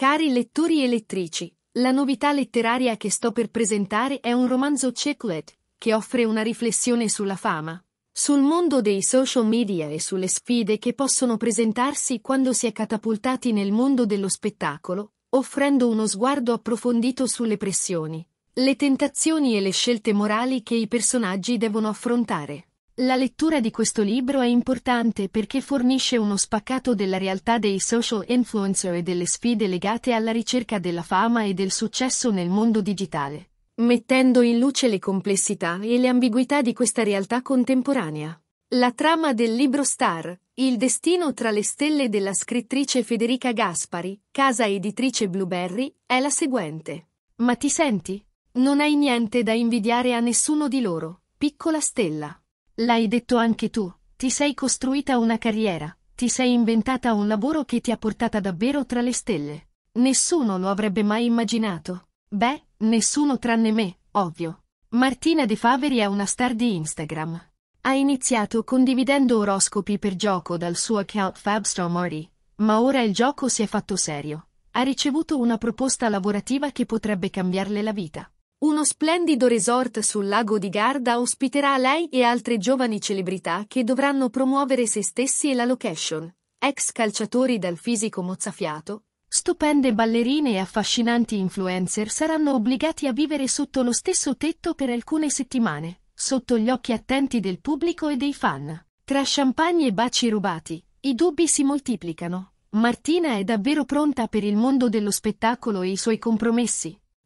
Cari lettori e lettrici, la novità letteraria che sto per presentare è un romanzo chiclet, che offre una riflessione sulla fama, sul mondo dei social media e sulle sfide che possono presentarsi quando si è catapultati nel mondo dello spettacolo, offrendo uno sguardo approfondito sulle pressioni, le tentazioni e le scelte morali che i personaggi devono affrontare. La lettura di questo libro è importante perché fornisce uno spaccato della realtà dei social influencer e delle sfide legate alla ricerca della fama e del successo nel mondo digitale, mettendo in luce le complessità e le ambiguità di questa realtà contemporanea. La trama del libro Star, Il destino tra le stelle della scrittrice Federica Gaspari, casa editrice Blueberry, è la seguente. Ma ti senti? Non hai niente da invidiare a nessuno di loro, piccola stella. L'hai detto anche tu, ti sei costruita una carriera, ti sei inventata un lavoro che ti ha portata davvero tra le stelle. Nessuno lo avrebbe mai immaginato. Beh, nessuno tranne me, ovvio. Martina De Faveri è una star di Instagram. Ha iniziato condividendo oroscopi per gioco dal suo account FabStarMarty, ma ora il gioco si è fatto serio. Ha ricevuto una proposta lavorativa che potrebbe cambiarle la vita. Uno splendido resort sul lago di Garda ospiterà lei e altre giovani celebrità che dovranno promuovere se stessi e la location. Ex calciatori dal fisico mozzafiato, stupende ballerine e affascinanti influencer saranno obbligati a vivere sotto lo stesso tetto per alcune settimane, sotto gli occhi attenti del pubblico e dei fan. Tra champagne e baci rubati, i dubbi si moltiplicano. Martina è davvero pronta per il mondo dello spettacolo e i suoi compromessi.